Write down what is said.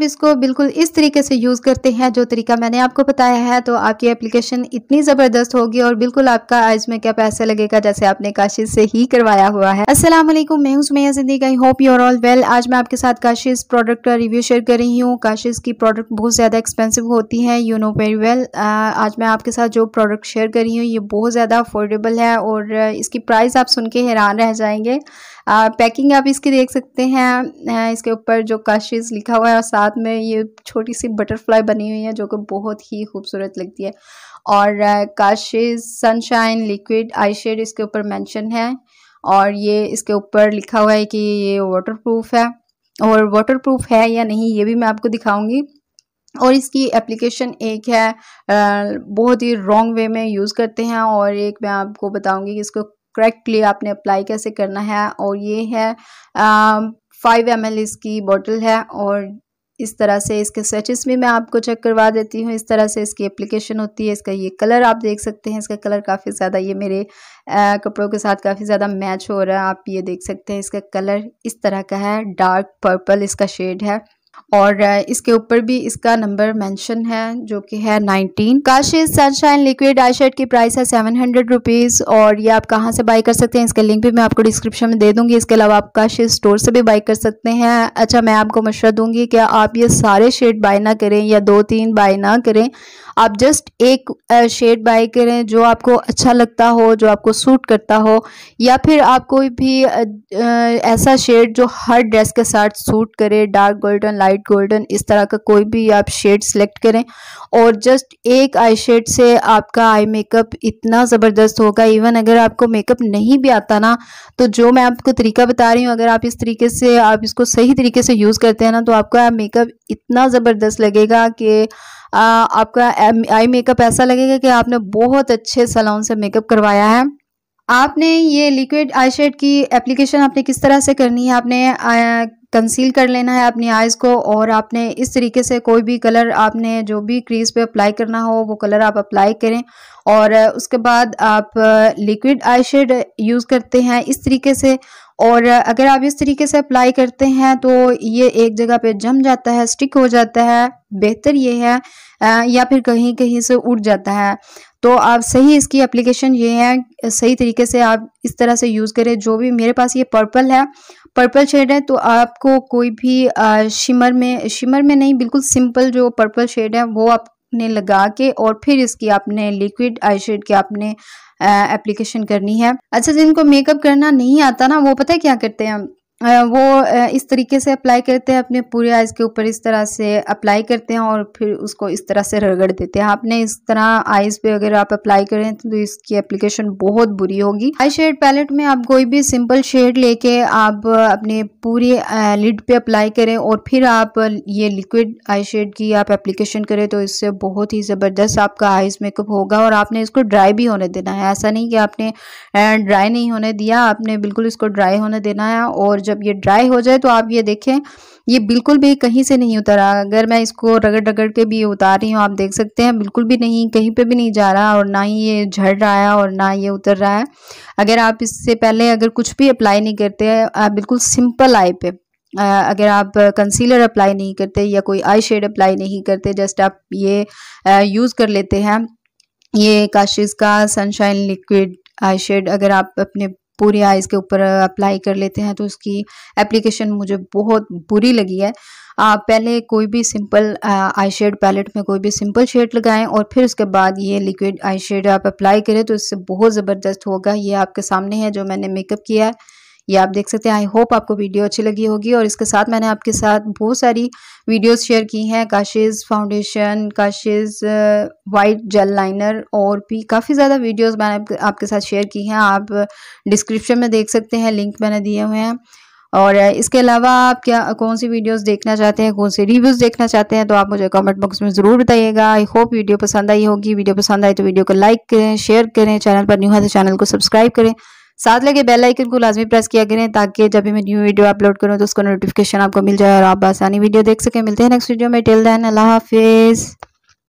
आप इसको बिल्कुल इस तरीके से यूज़ करते हैं जो तरीका मैंने आपको बताया है तो आपकी एप्लीकेशन इतनी ज़बरदस्त होगी और बिल्कुल आपका आइज मेकअप ऐसे लगेगा जैसे आपने काशिश से ही करवाया हुआ है असलम मैं हूँ सुमैया जिंदगी I hope you're all well आज मैं आपके साथ काशिश प्रोडक्ट का रिव्यू शेयर कर रही हूँ काशिश की प्रोडक्ट बहुत ज़्यादा एक्सपेंसिव होती है यू नो वेरी वेल आज मैं आपके साथ जो प्रोडक्ट शेयर कर रही हूँ ये बहुत ज़्यादा अफोर्डेबल है और इसकी प्राइस आप सुन के हैरान रह जाएंगे पैकिंग आप इसकी देख सकते हैं इसके ऊपर जो काशिश लिखा हुआ है और साथ साथ में ये छोटी सी बटरफ्लाई बनी हुई है जो कि बहुत ही खूबसूरत लगती है और Kashish sunshine liquid eye shade इसके ऊपर मेंशन है और ये इसके ऊपर लिखा हुआ है कि ये वाटरप्रूफ है और वाटरप्रूफ है या नहीं ये भी मैं आपको दिखाऊंगी और इसकी एप्लीकेशन एक है बहुत ही रॉन्ग वे में यूज़ करते हैं और एक मैं आपको बताऊँगी कि इसको करेक्टली आपने अप्लाई कैसे करना है और ये है फाइव एम इसकी बॉटल है और इस तरह से इसके स्वेचेस भी मैं आपको चेक करवा देती हूँ इस तरह से इसकी एप्लीकेशन होती है इसका ये कलर आप देख सकते हैं इसका कलर काफ़ी ज़्यादा ये मेरे कपड़ों के साथ काफ़ी ज़्यादा मैच हो रहा है आप ये देख सकते हैं इसका कलर इस तरह का है डार्क पर्पल इसका शेड है और इसके ऊपर भी इसका नंबर मेंशन है जो कि है 19 Kashish sunshine liquid eye shade की प्राइस है सेवन हंड्रेड रुपीज़ और ये आप कहाँ से बाई कर सकते हैं इसका लिंक भी मैं आपको डिस्क्रिप्शन में दे दूंगी इसके अलावा आप काशिश स्टोर से भी बाई कर सकते हैं अच्छा मैं आपको मशवरा दूंगी कि आप ये सारे शेड बाई ना करें या दो तीन बाय ना करें आप जस्ट एक शेड बाई करें जो आपको अच्छा लगता हो जो आपको सूट करता हो या फिर आप कोई भी ऐसा शेड जो हर ड्रेस के साथ सूट करे डार्क गोल्डन लाइट गोल्डन इस तरह का कोई भी आप शेड सेलेक्ट करें और जस्ट एक आई शेड से आपका आई मेकअप इतना ज़बरदस्त होगा इवन अगर आपको मेकअप नहीं भी आता ना तो जो मैं आपको तरीका बता रही हूँ अगर आप इस तरीके से आप इसको सही तरीके से यूज़ करते हैं ना तो आपका मेकअप इतना ज़बरदस्त लगेगा कि आपका आई मेकअप ऐसा लगेगा कि आपने बहुत अच्छे सलाउन से मेकअप करवाया है आपने ये लिक्विड आई शेड की एप्लीकेशन आपने किस तरह से करनी है आपने कंसील कर लेना है अपनी आइज़ को और आपने इस तरीके से कोई भी कलर आपने जो भी क्रीज़ पे अप्लाई करना हो वो कलर आप अप्लाई करें और उसके बाद आप लिक्विड आई यूज़ करते हैं इस तरीके से और अगर आप इस तरीके से अप्लाई करते हैं तो ये एक जगह पे जम जाता है स्टिक हो जाता है बेहतर ये है uh, या फिर कहीं कहीं से उड़ जाता है तो आप सही इसकी एप्लीकेशन ये है सही तरीके से आप इस तरह से यूज़ करें जो भी मेरे पास ये पर्पल है पर्पल शेड है तो आपको कोई भी आ, शिमर में शिमर में नहीं बिल्कुल सिंपल जो पर्पल शेड है वो आपने लगा के और फिर इसकी आपने लिक्विड आई शेड की आपने एप्लीकेशन करनी है अच्छा जिनको मेकअप करना नहीं आता ना वो पता है क्या करते हैं वो इस तरीके से अप्लाई करते हैं अपने पूरे आइज़ के ऊपर इस तरह से अप्लाई करते हैं और फिर उसको इस तरह से रगड़ देते हैं आपने इस तरह आइज़ पे अगर आप अप्लाई करें तो इसकी एप्लीकेशन बहुत बुरी होगी आई शेड पैलेट में आप कोई भी सिंपल शेड लेके आप अपने पूरे लिड पे अप्लाई करें और फिर आप ये लिक्विड आई शेड की आप एप्लीकेशन करें तो इससे बहुत ही ज़बरदस्त आपका आइज़ मेकअप होगा और आपने इसको ड्राई भी होने देना है ऐसा नहीं कि आपने ड्राई नहीं होने दिया आपने बिल्कुल इसको ड्राई होने देना है और जब ये ड्राई हो जाए तो आप ये देखें ये बिल्कुल भी कहीं से नहीं उतरा अगर मैं इसको रगड़ रगड़ के भी उतार रही हूँ आप देख सकते हैं बिल्कुल भी नहीं कहीं पे भी नहीं जा रहा और ना ही ये झड़ रहा है और ना ये उतर रहा है अगर आप इससे पहले अगर कुछ भी अप्लाई नहीं करते हैं बिल्कुल सिंपल आई पे अगर आप कंसीलर अप्लाई नहीं करते या कोई आई शेड अप्लाई नहीं करते जस्ट आप ये यूज़ कर लेते हैं ये काशिश का सनशाइन लिक्विड आई शेड अगर आप अपने पूरी आइज़ के ऊपर अप्लाई कर लेते हैं तो उसकी एप्लीकेशन मुझे बहुत बुरी लगी है आ, पहले कोई भी सिंपल आई शेड पैलेट में कोई भी सिंपल शेड लगाएं और फिर उसके बाद ये लिक्विड आई शेड आप अप्लाई करें तो इससे बहुत ज़बरदस्त होगा ये आपके सामने है जो मैंने मेकअप किया है ये आप देख सकते हैं आई होप आपको वीडियो अच्छी लगी होगी और इसके साथ मैंने आपके साथ बहुत सारी वीडियोस शेयर की हैं Kashish foundation Kashish white gel liner और भी काफ़ी ज़्यादा वीडियोस मैंने आपके साथ शेयर की हैं आप डिस्क्रिप्शन में देख सकते हैं लिंक मैंने दिए हुए हैं और uh, इसके अलावा आप क्या कौन सी वीडियोस देखना चाहते हैं कौन से रिव्यूज़ देखना चाहते हैं तो आप मुझे कमेंट बॉक्स में ज़रूर बताइएगा आई होप वीडियो पसंद आई होगी वीडियो पसंद आई तो वीडियो को लाइक करें शेयर करें चैनल पर न्यू है तो चैनल को सब्सक्राइब करें साथ लगे बेल आइकन को लाजमी प्रेस किया करें ताकि जब भी मैं न्यू वीडियो अपलोड करूँ तो उसका नोटिफिकेशन आपको मिल जाए और आप आसानी वीडियो देख सकें मिलते हैं नेक्स्ट वीडियो में टेल दैन अल्लाह हाफिज़